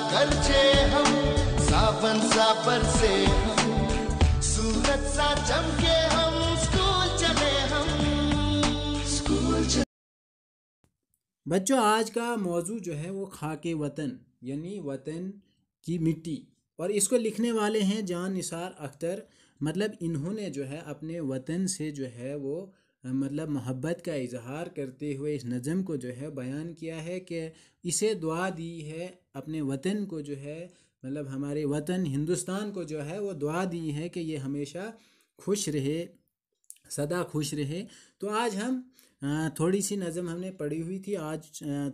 सागर छे हम सावन हम सा चमके हम स्कूल चले हम स्कूल चले बच्चों आज का मौजू जो है वो खाके वतन यानी वतन की मिट्टी और इसको लिखने वाले हैं जान निसार अख्तर मतलब इन्होंने जो है अपने वतन से जो है वो मतलब मोहब्बत का इजहार करते हुए इस नज़म को जो है बयान किया है कि इसे दुआ दी है अपने वतन को जो है मतलब हमारे वतन हिंदुस्तान को जो है वो दुआ दी है कि ये हमेशा खुश रहे सदा खुश रहे तो आज हम हाँ, थोड़ी सी नज़म हमने पढ़ी हुई थी आज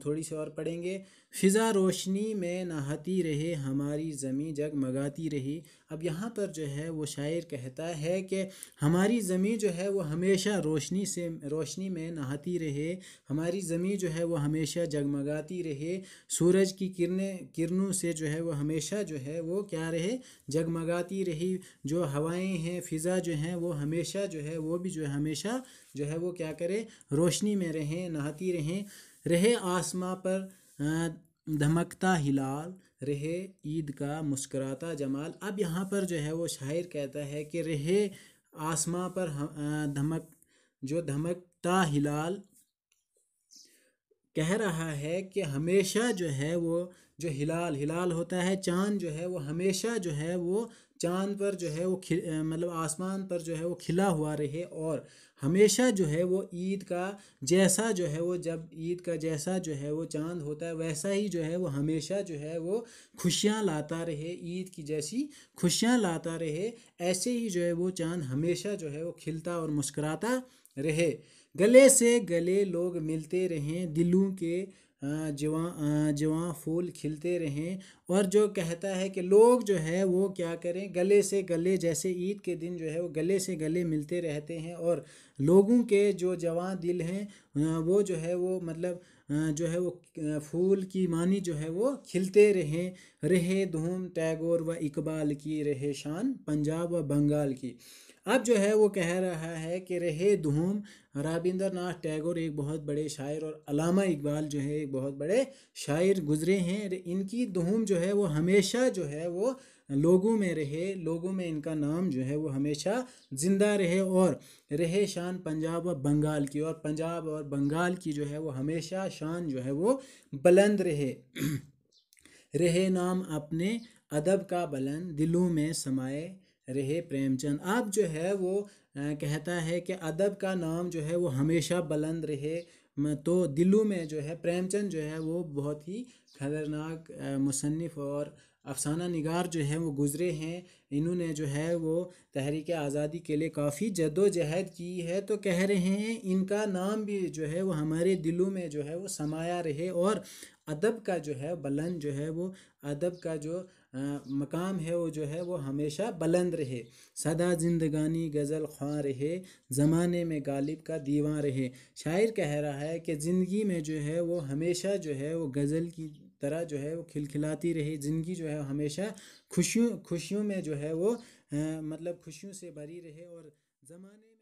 थोड़ी सी और पढ़ेंगे फ़िज़ा रोशनी में नहाती रहे हमारी ज़मीं जगमगाती रही अब यहाँ पर जो है वो शायर कहता है कि हमारी ज़मीं जो है वो हमेशा रोशनी से रोशनी में नहाती रहे हमारी ज़मीं जो है वो हमेशा जगमगाती रहे सूरज की किरणें किरणों से जो है वो हमेशा जो है वो क्या रहे जगमगाती रही जो हवाएं हैं फ़िज़ा जो हैं वो हमेशा जो है वो भी जो है हमेशा जो है वो क्या करे रोशनी में रहें नहाती रहें रहे आसमां पर धमकता हिलाल रहे ईद का मुस्कराता जमाल अब यहाँ पर जो है वो शायर कहता है कि रहे आसमां पर धमक जो धमकता हिलाल कह रहा है कि हमेशा जो है वो जो हिलाल हिलाल होता है चांद जो है वो हमेशा जो है वो चांद पर जो है वो मतलब आसमान पर जो है वो खिला हुआ रहे और हमेशा जो है वो ईद का जैसा जो है वो जब ईद का जैसा जो है वो चांद होता है वैसा ही जो है वो हमेशा जो है वो खुशियाँ लाता रहे ईद की जैसी खुशियाँ लाता रहे ऐसे ही जो है वो चांद हमेशा जो है वो खिलता और मुस्कराता रहे गले से गले लोग मिलते रहें दिलों के जवा जवा फूल खिलते रहें और जो कहता है कि लोग जो है वो क्या करें गले से गले जैसे ईद के दिन जो है वो गले से गले मिलते रहते हैं और लोगों के जो जवा दिल हैं वो जो है वो मतलब जो है वो फूल की मानी जो है वो खिलते रहें रहे धूम टैगोर व इकबाल की रहे शान पंजाब व बंगाल की अब जो है वो कह रहा है कि रहे धूम रविंद्र नाथ टैगोर एक बहुत बड़े शायर और अलामा इकबाल जो है एक बहुत बड़े शायर गुजरे हैं इनकी धूम जो है वो हमेशा जो है वो लोगों में रहे लोगों में इनका नाम जो है वो हमेशा ज़िंदा रहे और रहे शान पंजाब और बंगाल की और पंजाब और बंगाल की जो है वो हमेशा शान जो है वो बुलंद रहे रहे नाम अपने अदब का बलन दिलों में समाए रहे प्रेमचंद अब जो है वो कहता है कि अदब का नाम जो है वो हमेशा बुलंद रहे तो दिलों में जो है प्रेमचंद जो है वो बहुत ही खतरनाक मुसनफ़ और अफसाना निगार जो है वो गुज़रे हैं इन्होंने जो है वो तहरीक आज़ादी के लिए काफ़ी जद्दोजहद की है तो कह रहे हैं इनका नाम भी जो है वो हमारे दिलों में जो है वो समाया रहे और अदब का जो है बुलंद जो है वो अदब का जो मकाम है वो जो है वो हमेशा बुलंद रहे सदा जिंदगानी गज़ल ख्वा रहे ज़माने में गालिब का दीवा रहे शायर कह रहा है कि ज़िंदगी में जो है वो हमेशा जो है वो गज़ल की तरह जो है वो खिलखिलाती रही ज़िंदगी जो है हमेशा खुशियों खुशियों में जो है वो आ, मतलब खुशियों से भरी रहे और ज़माने